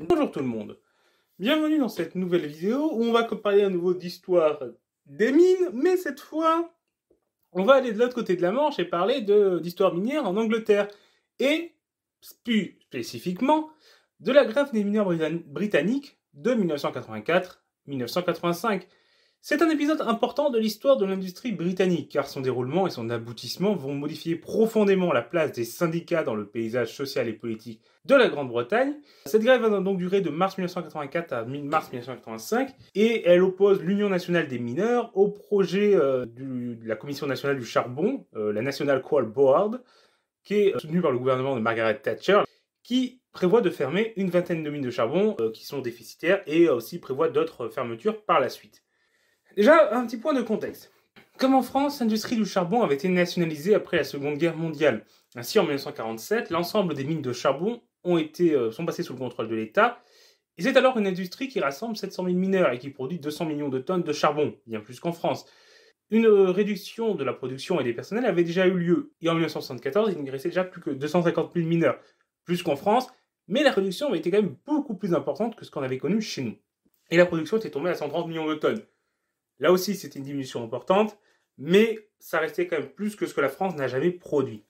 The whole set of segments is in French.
Bonjour tout le monde, bienvenue dans cette nouvelle vidéo où on va parler à nouveau d'histoire des mines, mais cette fois on va aller de l'autre côté de la Manche et parler d'histoire minière en Angleterre et plus spécifiquement de la grève des mineurs britanniques de 1984-1985 c'est un épisode important de l'histoire de l'industrie britannique car son déroulement et son aboutissement vont modifier profondément la place des syndicats dans le paysage social et politique de la Grande-Bretagne. Cette grève va donc durer de mars 1984 à mars 1985 et elle oppose l'Union nationale des mineurs au projet euh, de la Commission nationale du charbon, euh, la National Coal Board, qui est soutenue par le gouvernement de Margaret Thatcher qui prévoit de fermer une vingtaine de mines de charbon euh, qui sont déficitaires et aussi prévoit d'autres fermetures par la suite. Déjà, un petit point de contexte. Comme en France, l'industrie du charbon avait été nationalisée après la Seconde Guerre mondiale. Ainsi, en 1947, l'ensemble des mines de charbon ont été, euh, sont passées sous le contrôle de l'État. Et c'est alors une industrie qui rassemble 700 000 mineurs et qui produit 200 millions de tonnes de charbon, bien plus qu'en France. Une euh, réduction de la production et des personnels avait déjà eu lieu. Et en 1974, il ne restait déjà plus que 250 000 mineurs, plus qu'en France. Mais la réduction avait été quand même beaucoup plus importante que ce qu'on avait connu chez nous. Et la production était tombée à 130 millions de tonnes. Là aussi, c'était une diminution importante, mais ça restait quand même plus que ce que la France n'a jamais produit.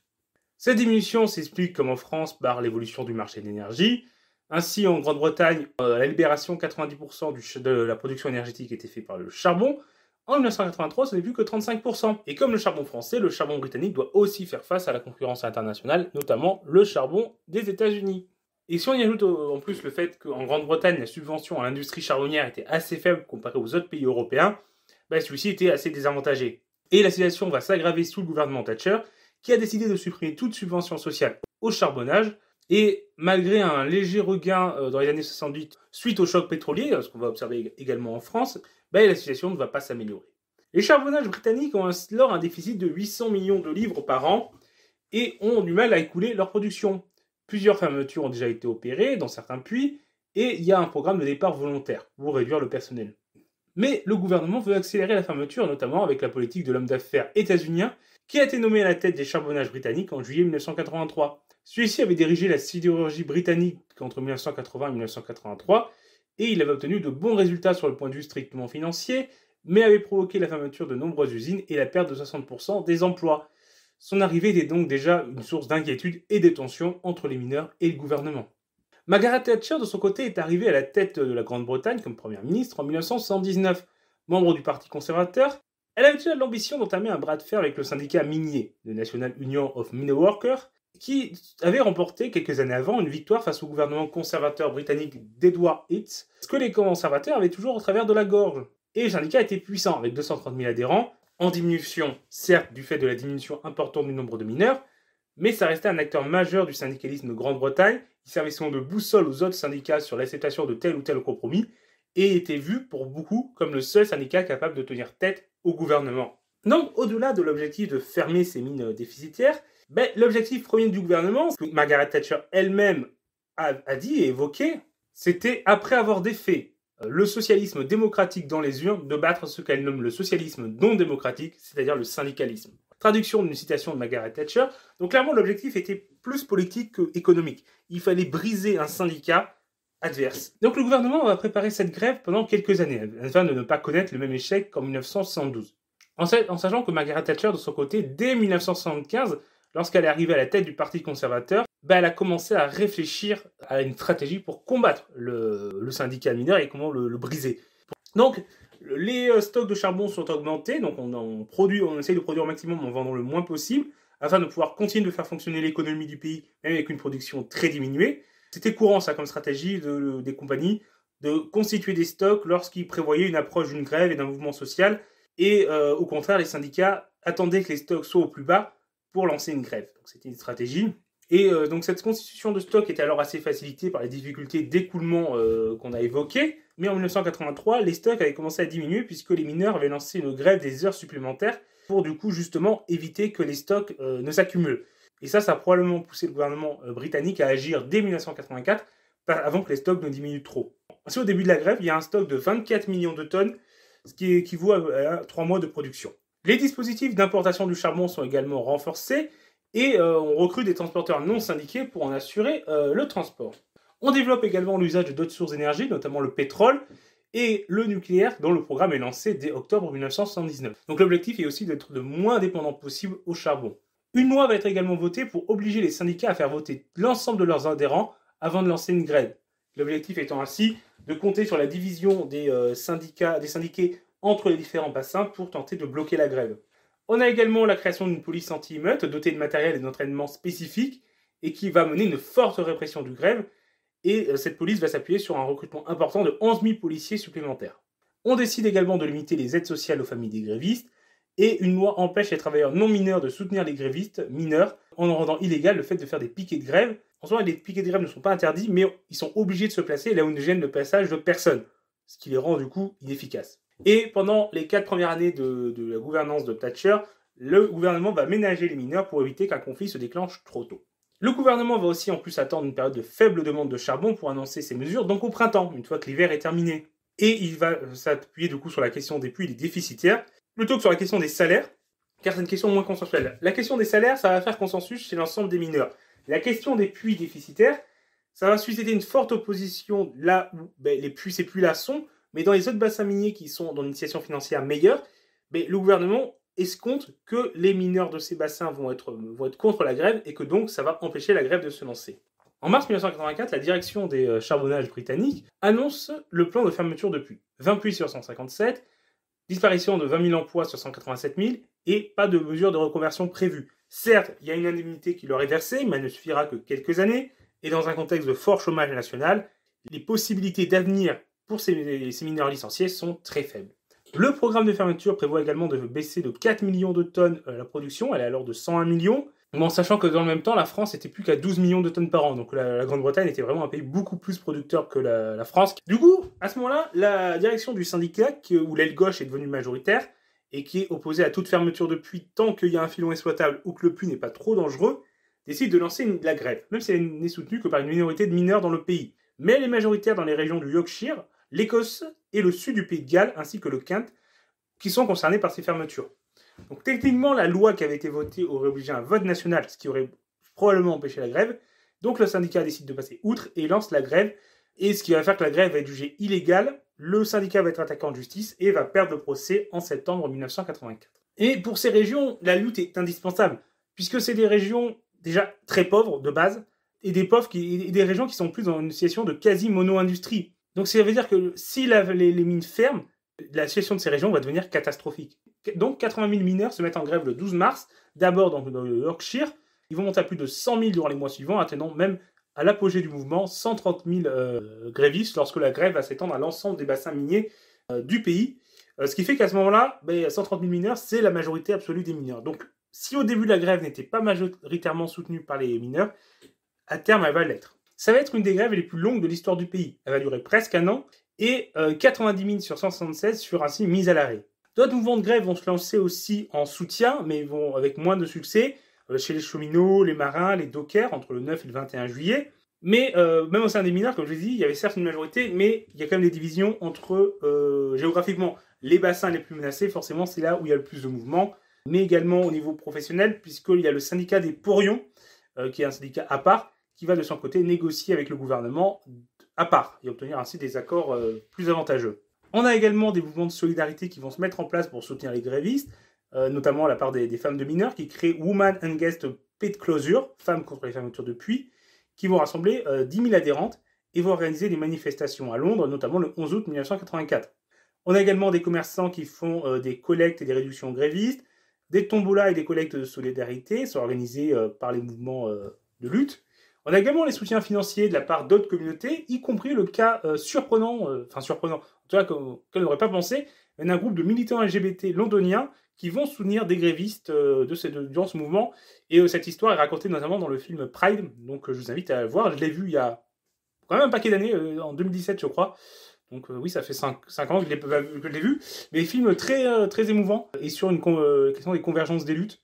Cette diminution s'explique comme en France par l'évolution du marché de l'énergie. Ainsi, en Grande-Bretagne, à euh, la libération, 90% de la production énergétique était faite par le charbon. En 1983, ce n'est plus que 35%. Et comme le charbon français, le charbon britannique doit aussi faire face à la concurrence internationale, notamment le charbon des États-Unis. Et si on y ajoute euh, en plus le fait qu'en Grande-Bretagne, la subvention à l'industrie charbonnière était assez faible comparée aux autres pays européens, bah, celui-ci était assez désavantagé. Et la situation va s'aggraver sous le gouvernement Thatcher, qui a décidé de supprimer toute subvention sociale au charbonnage. Et malgré un léger regain euh, dans les années 78 suite au choc pétrolier, euh, ce qu'on va observer également en France, bah, la situation ne va pas s'améliorer. Les charbonnages britanniques ont alors un déficit de 800 millions de livres par an et ont du mal à écouler leur production. Plusieurs fermetures ont déjà été opérées dans certains puits et il y a un programme de départ volontaire pour réduire le personnel. Mais le gouvernement veut accélérer la fermeture, notamment avec la politique de l'homme d'affaires états-unien qui a été nommé à la tête des charbonnages britanniques en juillet 1983. Celui-ci avait dirigé la sidérurgie britannique entre 1980 et 1983 et il avait obtenu de bons résultats sur le point de vue strictement financier, mais avait provoqué la fermeture de nombreuses usines et la perte de 60% des emplois. Son arrivée était donc déjà une source d'inquiétude et de tensions entre les mineurs et le gouvernement. Margaret Thatcher, de son côté, est arrivée à la tête de la Grande-Bretagne comme première ministre en 1979. Membre du Parti conservateur, elle avait déjà l'ambition d'entamer un bras de fer avec le syndicat minier, le National Union of Mine Workers, qui avait remporté quelques années avant une victoire face au gouvernement conservateur britannique d'Edward Heath, ce que les conservateurs avaient toujours au travers de la gorge. Et le syndicat était puissant, avec 230 000 adhérents, en diminution, certes du fait de la diminution importante du nombre de mineurs, mais ça restait un acteur majeur du syndicalisme de Grande-Bretagne qui de boussole aux autres syndicats sur l'acceptation de tel ou tel compromis, et était vu pour beaucoup comme le seul syndicat capable de tenir tête au gouvernement. Donc, au-delà de l'objectif de fermer ces mines déficitaires, ben, l'objectif premier du gouvernement, ce que Margaret Thatcher elle-même a, a, dit et évoqué, c'était après avoir défait euh, le socialisme démocratique dans les urnes, de battre ce qu'elle nomme le socialisme non démocratique, c'est-à-dire le syndicalisme. Traduction d'une citation de Margaret Thatcher. Donc clairement, l'objectif était plus politique qu'économique. Il fallait briser un syndicat adverse. Donc le gouvernement va préparer cette grève pendant quelques années, afin de ne pas connaître le même échec qu'en 1972. En, sachant que Margaret Thatcher, de son côté, dès 1975, lorsqu'elle est arrivée à la tête du Parti conservateur, bah, elle a commencé à réfléchir à une stratégie pour combattre le, syndicat mineur et comment le, le briser. Donc, les euh, stocks de charbon sont augmentés, donc on, on, produit, on essaye de produire au maximum en vendant le moins possible, afin de pouvoir continuer de faire fonctionner l'économie du pays, même avec une production très diminuée. C'était courant, ça, comme stratégie de, des compagnies, de constituer des stocks lorsqu'ils prévoyaient une approche d'une grève et d'un mouvement social, et euh, au contraire, les syndicats attendaient que les stocks soient au plus bas pour lancer une grève. Donc c'était une stratégie et euh, donc cette constitution de stock était alors assez facilitée par les difficultés d'écoulement euh, qu'on a évoquées, mais en 1983, les stocks avaient commencé à diminuer puisque les mineurs avaient lancé une grève des heures supplémentaires pour du coup justement éviter que les stocks euh, ne s'accumulent. Et ça, ça a probablement poussé le gouvernement britannique à agir dès 1984 avant que les stocks ne diminuent trop. Ainsi, au début de la grève, il y a un stock de 24 millions de tonnes, ce qui équivaut à, à 3 mois de production. Les dispositifs d'importation du charbon sont également renforcés, et euh, on recrute des transporteurs non syndiqués pour en assurer euh, le transport. On développe également l'usage d'autres sources d'énergie, notamment le pétrole et le nucléaire, dont le programme est lancé dès octobre 1979. Donc l'objectif est aussi d'être le moins dépendant possible au charbon. Une loi va être également votée pour obliger les syndicats à faire voter l'ensemble de leurs adhérents avant de lancer une grève. L'objectif étant ainsi de compter sur la division des, euh, syndicats, des syndiqués entre les différents bassins pour tenter de bloquer la grève. On a également la création d'une police anti-émeute dotée de matériel et d'entraînement spécifiques et qui va mener une forte répression du grève. Et euh, cette police va s'appuyer sur un recrutement important de 11 000 policiers supplémentaires. On décide également de limiter les aides sociales aux familles des grévistes et une loi empêche les travailleurs non mineurs de soutenir les grévistes mineurs en rendant illégal le fait de faire des piquets de grève. En soi, les piquets de grève ne sont pas interdits, mais ils sont obligés de se placer là où ne gêne le passage de personne, ce qui les rend du coup inefficaces. Et pendant les quatre premières années de, la gouvernance de Thatcher, le gouvernement va ménager les mineurs pour éviter qu'un conflit se déclenche trop tôt. Le gouvernement va aussi en plus attendre une période de faible demande de charbon pour annoncer ses mesures, donc au printemps, une fois que l'hiver est terminé. Et il va s'appuyer du coup sur la question des puits des déficitaires, plutôt que sur la question des salaires, car c'est une question moins consensuelle. La question des salaires, ça va faire consensus chez l'ensemble des mineurs. La question des puits déficitaires, ça va susciter une forte opposition là où ben, les puits, ces puits-là sont, mais dans les autres bassins miniers qui sont dans une situation financière meilleure, mais le gouvernement escompte que les mineurs de ces bassins vont être, vont contre la grève et que donc ça va empêcher la grève de se lancer. En mars 1984, la direction des euh, charbonnages britanniques annonce le plan de fermeture de puits. 20 puits sur 157, disparition de 20 000 emplois sur 187 000 et pas de mesure de reconversion prévue. Certes, il y a une indemnité qui leur est versée, mais elle ne suffira que quelques années, et dans un contexte de fort chômage national, les possibilités d'avenir pour ces, ces mineurs licenciés sont très faibles. Le programme de fermeture prévoit également de baisser de 4 millions de tonnes euh, la production, elle est alors de 101 millions, en sachant que dans le même temps, la France était plus qu'à 12 millions de tonnes par an, donc la, Grande-Bretagne était vraiment un pays beaucoup plus producteur que la, France. Du coup, à ce moment-là, la direction du syndicat, euh, où l'aile gauche est devenue majoritaire, et qui est opposée à toute fermeture de puits tant qu'il y a un filon exploitable ou que le puits n'est pas trop dangereux, décide de lancer la grève, même si elle n'est soutenue que par une minorité de mineurs dans le pays. Mais elle est majoritaire dans les régions du Yorkshire, l'Écosse et le sud du Pays de Galles, ainsi que le Kent, qui sont concernés par ces fermetures. Donc techniquement, la loi qui avait été votée aurait obligé un vote national, ce qui aurait probablement empêché la grève. Donc le syndicat décide de passer outre et lance la grève, et ce qui va faire que la grève va être jugée illégale. Le syndicat va être attaqué en justice et va perdre le procès en septembre 1984. Et pour ces régions, la lutte est indispensable, puisque c'est des régions déjà très pauvres de base, et des des régions qui sont plus dans une situation de quasi-mono-industrie. Donc ça veut dire que si les, mines ferment, la situation de ces régions va devenir catastrophique. Donc 80 000 mineurs se mettent en grève le 12 mars, d'abord dans, le Yorkshire. Ils vont monter à plus de 100 000 durant les mois suivants, atteignant même à l'apogée du mouvement 130 000 euh, grévistes lorsque la grève va s'étendre à l'ensemble des bassins miniers euh, du pays. Euh, ce qui fait qu'à ce moment-là, 130 ben, 000 mineurs, c'est la majorité absolue des mineurs. Donc si au début la grève n'était pas majoritairement soutenue par les mineurs, à terme elle va l'être. Ça va être une des grèves les plus longues de l'histoire du pays. Elle va durer presque un an et 90 euh, mines sur 176 furent ainsi mises à l'arrêt. D'autres mouvements de grève vont se lancer aussi en soutien, mais vont avec moins de succès euh, chez les cheminots, les marins, les dockers entre le 9 et le 21 juillet. Mais euh, même au sein des mineurs, comme je l'ai dit, il y avait certes une majorité, mais il y a quand même des divisions entre géographiquement les bassins les plus menacés. Forcément, c'est là où il y a le plus de mouvements, mais également au niveau professionnel, puisqu'il y a le syndicat des porions, qui est un syndicat à part, qui va de son côté négocier avec le gouvernement à part et obtenir ainsi des accords euh, plus avantageux. On a également des mouvements de solidarité qui vont se mettre en place pour soutenir les grévistes, euh, notamment à la part des, femmes de mineurs qui créent Woman and Guest Pit Closure, Femmes contre les fermetures de puits, qui vont rassembler 10 euh, 000 adhérentes et vont organiser des manifestations à Londres, notamment le 11 août 1984. On a également des commerçants qui font des collectes et des réductions grévistes, des tombolas et des collectes de solidarité sont organisées par les mouvements de lutte. On a également les soutiens financiers de la part d'autres communautés, y compris le cas euh, surprenant, euh, enfin surprenant, en tout cas qu'on n'aurait pas pensé, d'un groupe de militants LGBT londoniens qui vont soutenir des grévistes euh, de, ce, ce mouvement. Et cette histoire est racontée notamment dans le film Pride, donc je vous invite à voir. Je l'ai vu il y a quand même un paquet d'années, en 2017 je crois. Donc oui, ça fait 5, ans que je l'ai vu. Mais film très, très émouvant et sur une question des convergences des luttes.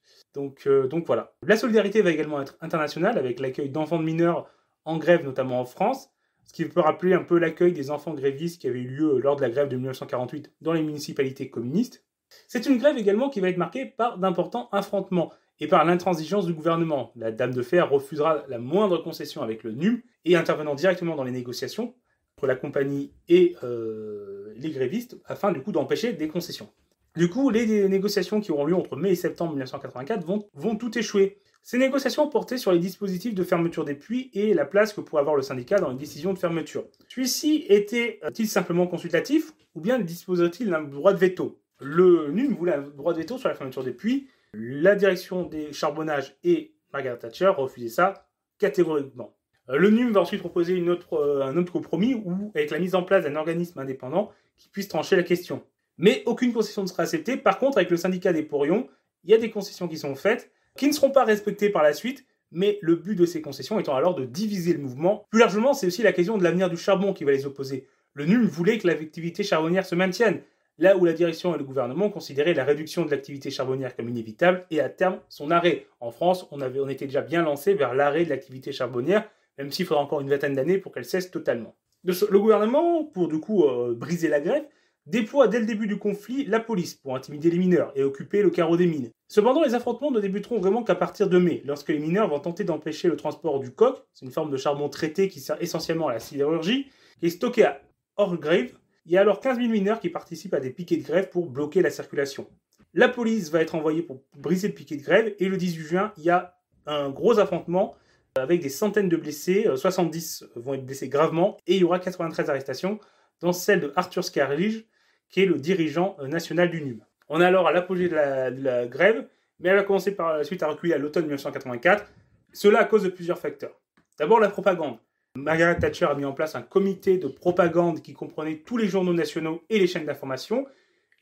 Euh, donc, voilà. La solidarité va également être internationale avec l'accueil d'enfants de mineurs en grève, notamment en France, ce qui peut rappeler un peu l'accueil des enfants grévistes qui avait eu lieu lors de la grève de 1948 dans les municipalités communistes. C'est une grève également qui va être marquée par d'importants affrontements et par l'intransigeance du gouvernement. La Dame de Fer refusera la moindre concession avec le NUM et intervenant directement dans les négociations entre la compagnie et euh, les grévistes afin du coup d'empêcher des concessions. Du coup, les négociations qui auront lieu entre mai et septembre 1984 vont, tout échouer. Ces négociations portaient sur les dispositifs de fermeture des puits et la place que pourrait avoir le syndicat dans une décision de fermeture. Celui-ci était-il euh, simplement consultatif ou bien disposait-il d'un droit de veto Le NUM voulait un droit de veto sur la fermeture des puits. La direction des charbonnages et Margaret Thatcher refusaient ça catégoriquement. Euh, le NUM va ensuite proposer euh, un autre compromis où, avec la mise en place d'un organisme indépendant qui puisse trancher la question mais aucune concession ne sera acceptée. Par contre, avec le syndicat des porions, il y a des concessions qui sont faites, qui ne seront pas respectées par la suite, mais le but de ces concessions étant alors de diviser le mouvement. Plus largement, c'est aussi la question de l'avenir du charbon qui va les opposer. Le NUM voulait que l'activité charbonnière se maintienne, là où la direction et le gouvernement considéraient la réduction de l'activité charbonnière comme inévitable et à terme son arrêt. En France, on, avait, on était déjà bien lancé vers l'arrêt de l'activité charbonnière, même s'il faudra encore une vingtaine d'années pour qu'elle cesse totalement. Le gouvernement, pour du coup euh, briser la grève, déploie dès le début du conflit la police pour intimider les mineurs et occuper le carreau des mines. Cependant, les affrontements ne débuteront vraiment qu'à partir de mai, lorsque les mineurs vont tenter d'empêcher le transport du coq, c'est une forme de charbon traité qui sert essentiellement à la sidérurgie, qui est stocké à Orgrave. Il y a alors 15 000 mineurs qui participent à des piquets de grève pour bloquer la circulation. La police va être envoyée pour briser le piquet de grève, et le 18 juin, il y a un gros affrontement euh, avec des centaines de blessés, 70 euh, vont être blessés gravement, et il y aura 93 arrestations, dans celle de Arthur Scarlige, qui est le dirigeant euh, national du NUM. On est alors à l'apogée de la, grève, mais elle a commencé par la suite à reculer à l'automne 1984, cela à cause de plusieurs facteurs. D'abord la propagande. Margaret Thatcher a mis en place un comité de propagande qui comprenait tous les journaux nationaux et les chaînes d'information.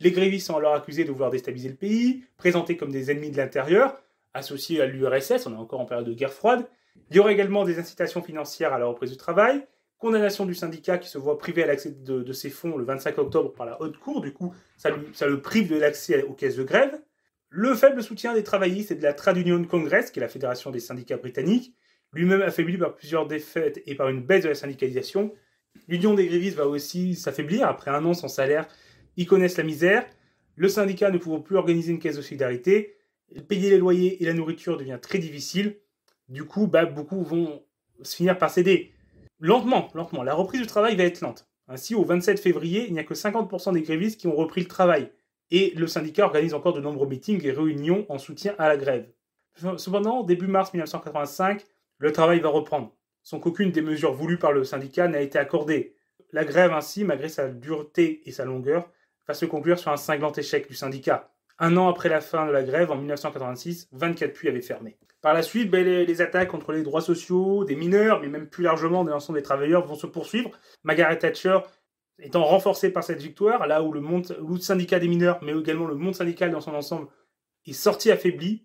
Les grévistes sont alors accusés de vouloir déstabiliser le pays, présentés comme des ennemis de l'intérieur, associés à l'URSS, on est encore en période de guerre froide. Il y aurait également des incitations financières à la reprise du travail, Condamnation du syndicat qui se voit privé à l'accès de, ses fonds le 25 octobre par la haute cour. Du coup, ça, lui, ça le prive de l'accès aux caisses de grève. Le faible soutien des travaillistes et de la Trade Union Congress, qui est la fédération des syndicats britanniques, lui-même affaibli par plusieurs défaites et par une baisse de la syndicalisation. L'Union des grévistes va aussi s'affaiblir. Après un an sans salaire, ils connaissent la misère. Le syndicat ne pouvant plus organiser une caisse de solidarité. Payer les loyers et la nourriture devient très difficile. Du coup, bah, beaucoup vont se finir par céder lentement, lentement. La reprise du travail va être lente. Ainsi, au 27 février, il n'y a que 50% des grévistes qui ont repris le travail. Et le syndicat organise encore de nombreux meetings et réunions en soutien à la grève. Cependant, début mars 1985, le travail va reprendre, sans qu'aucune des mesures voulues par le syndicat n'a été accordée. La grève ainsi, malgré sa dureté et sa longueur, va se conclure sur un cinglant échec du syndicat. Un an après la fin de la grève, en 1986, 24 puits avaient fermé. Par la suite, ben, les, attaques contre les droits sociaux, des mineurs, mais même plus largement de l'ensemble des travailleurs, vont se poursuivre. Margaret Thatcher étant renforcée par cette victoire, là où le monde syndicat des mineurs, mais également le monde syndical dans son ensemble, est sorti affaibli,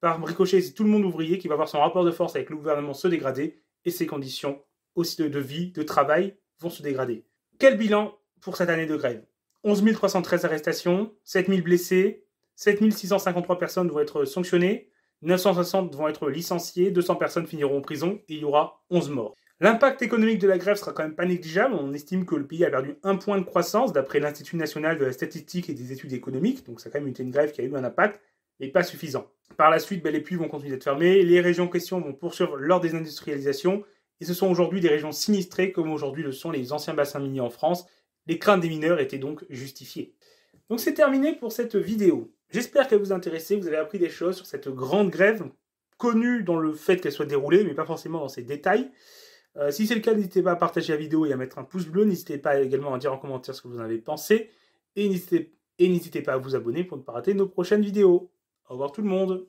par ricochet, c'est tout le monde ouvrier qui va voir son rapport de force avec le gouvernement se dégrader, et ses conditions aussi de, de vie, de travail, vont se dégrader. Quel bilan pour cette année de grève 11 313 arrestations, 7 000 blessés, 7653 personnes vont être sanctionnées, 960 vont être licenciées, 200 personnes finiront en prison et il y aura 11 morts. L'impact économique de la grève sera quand même pas négligeable. On estime que le pays a perdu un point de croissance d'après l'Institut national de la statistique et des études économiques. Donc ça a quand même été une grève qui a eu un impact, mais pas suffisant. Par la suite, les puits vont continuer d'être fermés, les régions en question vont poursuivre leur désindustrialisation, et ce sont aujourd'hui des régions sinistrées comme aujourd'hui le sont les anciens bassins miniers en France. Les craintes des mineurs étaient donc justifiées. Donc c'est terminé pour cette vidéo. J'espère qu'elle vous a intéressé, vous avez appris des choses sur cette grande grève, connue dans le fait qu'elle soit déroulée, mais pas forcément dans ses détails. Euh, si c'est le cas, n'hésitez pas à partager la vidéo et à mettre un pouce bleu. N'hésitez pas également à dire en commentaire ce que vous en avez pensé. Et n'hésitez pas à vous abonner pour ne pas rater nos prochaines vidéos. Au revoir tout le monde